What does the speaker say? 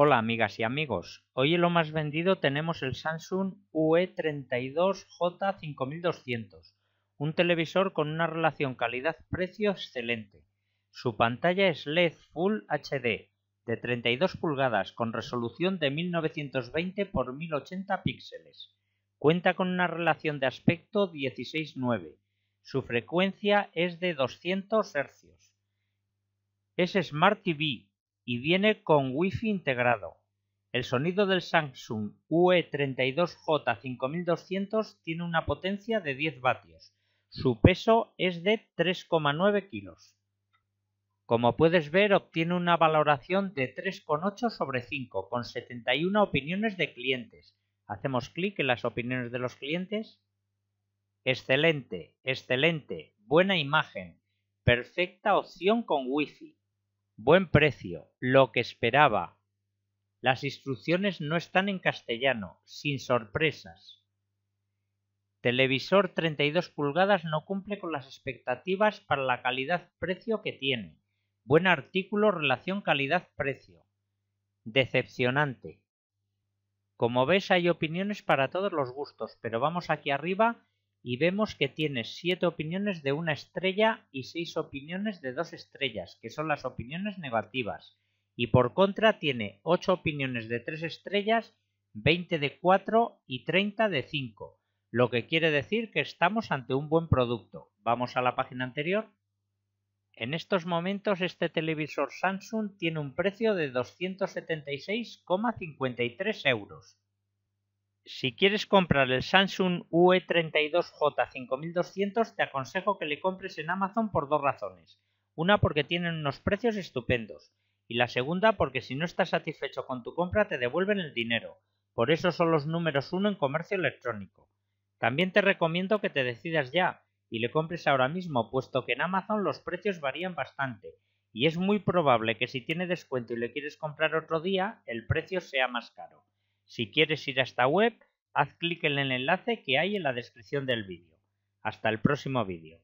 Hola amigas y amigos, hoy en lo más vendido tenemos el Samsung UE32J5200, un televisor con una relación calidad-precio excelente. Su pantalla es LED Full HD de 32 pulgadas con resolución de 1920 x 1080 píxeles. Cuenta con una relación de aspecto 16:9. Su frecuencia es de 200 Hz. Es Smart TV y viene con Wi-Fi integrado. El sonido del Samsung UE32J5200 tiene una potencia de 10 vatios. Su peso es de 3,9 kilos. Como puedes ver, obtiene una valoración de 3,8 sobre 5, con 71 opiniones de clientes. Hacemos clic en las opiniones de los clientes. Excelente, excelente, buena imagen, perfecta opción con Wi-Fi. Buen precio, lo que esperaba. Las instrucciones no están en castellano, sin sorpresas. Televisor 32 pulgadas no cumple con las expectativas para la calidad-precio que tiene. Buen artículo relación calidad-precio. Decepcionante. Como ves hay opiniones para todos los gustos, pero vamos aquí arriba y vemos que tiene 7 opiniones de una estrella y 6 opiniones de dos estrellas, que son las opiniones negativas. Y por contra tiene 8 opiniones de 3 estrellas, 20 de 4 y 30 de 5, lo que quiere decir que estamos ante un buen producto. Vamos a la página anterior. En estos momentos este televisor Samsung tiene un precio de 276,53 euros si quieres comprar el Samsung UE32J 5200, te aconsejo que le compres en Amazon por dos razones. Una porque tienen unos precios estupendos y la segunda porque si no estás satisfecho con tu compra te devuelven el dinero. Por eso son los números uno en comercio electrónico. También te recomiendo que te decidas ya y le compres ahora mismo, puesto que en Amazon los precios varían bastante y es muy probable que si tiene descuento y le quieres comprar otro día, el precio sea más caro. Si quieres ir a esta web, haz clic en el enlace que hay en la descripción del vídeo. Hasta el próximo vídeo.